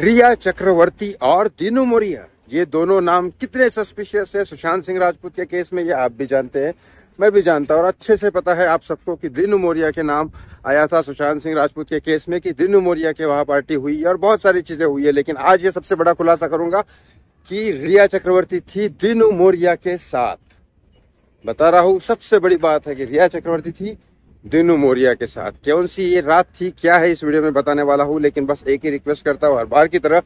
रिया चक्रवर्ती और दीनू मोरिया ये दोनों नाम कितने सस्पिशियस है सुशांत सिंह राजपूत के केस में ये आप भी जानते हैं मैं भी जानता हूँ और अच्छे से पता है आप सबको कि दीनू मोरिया के नाम आया था सुशांत सिंह राजपूत के केस में कि दीनू मौर्या के वहां पार्टी हुई और बहुत सारी चीजें हुई है लेकिन आज ये सबसे बड़ा खुलासा करूंगा कि रिया चक्रवर्ती थी दीनू मौर्या के साथ बता रहा हूं सबसे बड़ी बात है कि रिया चक्रवर्ती थी दिनू मौर्या के साथ कौन सी ये रात थी क्या है इस वीडियो में बताने वाला हूँ लेकिन बस एक ही रिक्वेस्ट करता हूँ हर बार की तरह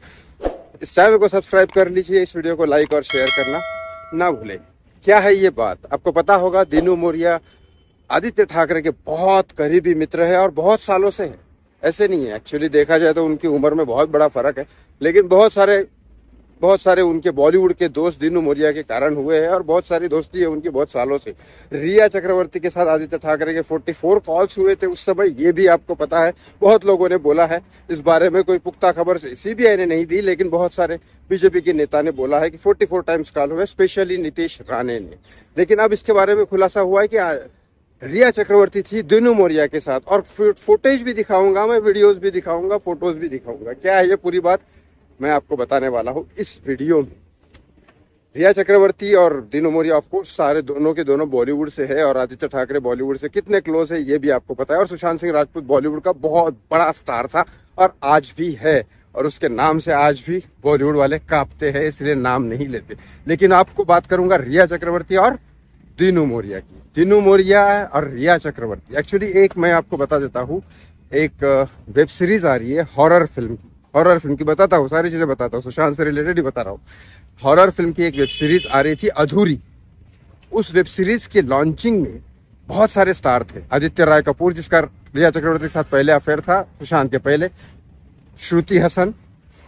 इस चैनल को सब्सक्राइब कर लीजिए इस वीडियो को लाइक और शेयर करना ना भूले क्या है ये बात आपको पता होगा दिनू मौर्या आदित्य ठाकरे के बहुत करीबी मित्र है और बहुत सालों से है ऐसे नहीं है एक्चुअली देखा जाए तो उनकी उम्र में बहुत बड़ा फर्क है लेकिन बहुत सारे बहुत सारे उनके बॉलीवुड के दोस्त दिनू मौर्या के कारण हुए हैं और बहुत सारी दोस्ती है उनकी बहुत सालों से रिया चक्रवर्ती के साथ आदित्य ठाकरे के 44 कॉल्स हुए थे उस समय ये भी आपको पता है बहुत लोगों ने बोला है इस बारे में कोई पुख्ता खबर सीबीआई ने नहीं दी लेकिन बहुत सारे बीजेपी के नेता ने बोला है कि फोर्टी टाइम्स कॉल हुए स्पेशली नीतीश राणे ने लेकिन अब इसके बारे में खुलासा हुआ है कि रिया चक्रवर्ती थी दिनू मौर्या के साथ और फुटेज भी दिखाऊंगा मैं वीडियोज भी दिखाऊंगा फोटोज भी दिखाऊंगा क्या है ये पूरी बात मैं आपको बताने वाला हूँ इस वीडियो में रिया चक्रवर्ती और दिनो मोरिया ऑफकोर्स सारे दोनों के दोनों बॉलीवुड से है और आदित्य ठाकरे बॉलीवुड से कितने क्लोज है ये भी आपको पता है और सुशांत सिंह राजपूत बॉलीवुड का बहुत बड़ा स्टार था और आज भी है और उसके नाम से आज भी बॉलीवुड वाले कांपते हैं इसलिए नाम नहीं लेते लेकिन आपको बात करूंगा रिया चक्रवर्ती और दिनू मोरिया की दिनू मोरिया और रिया चक्रवर्ती एक्चुअली एक मैं आपको बता देता हूँ एक वेब सीरीज आ रही है हॉरर फिल्म की हॉरर फिल्म की बताता हूँ सारी चीज़ें बताता हूँ सुशांत से रिलेटेड ही बता रहा हूँ हॉरर फिल्म की एक वेब सीरीज आ रही थी अधूरी उस वेब सीरीज के लॉन्चिंग में बहुत सारे स्टार थे आदित्य राय कपूर जिसका रिया चक्रवर्ती के साथ पहले अफेयर था सुशांत के पहले श्रुति हसन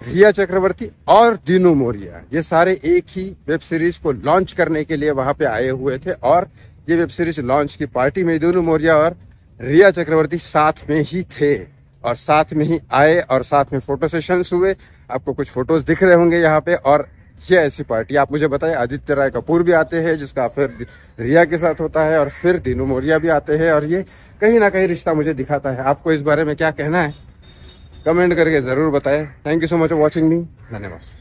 रिया चक्रवर्ती और दीनू मोरिया ये सारे एक ही वेब सीरीज को लॉन्च करने के लिए वहां पे आए हुए थे और ये वेब सीरीज लॉन्च की पार्टी में दीनू मोरिया और रिया चक्रवर्ती साथ में ही थे और साथ में ही आए और साथ में फोटो सेशंस हुए आपको कुछ फोटोज दिख रहे होंगे यहाँ पे और ये ऐसी पार्टी आप मुझे बताएं आदित्य राय कपूर भी आते हैं जिसका फिर रिया के साथ होता है और फिर दिनू मोरिया भी आते हैं और ये कहीं ना कहीं रिश्ता मुझे दिखाता है आपको इस बारे में क्या कहना है कमेंट करके ज़रूर बताएं thank you so much for watching me धन्यवाद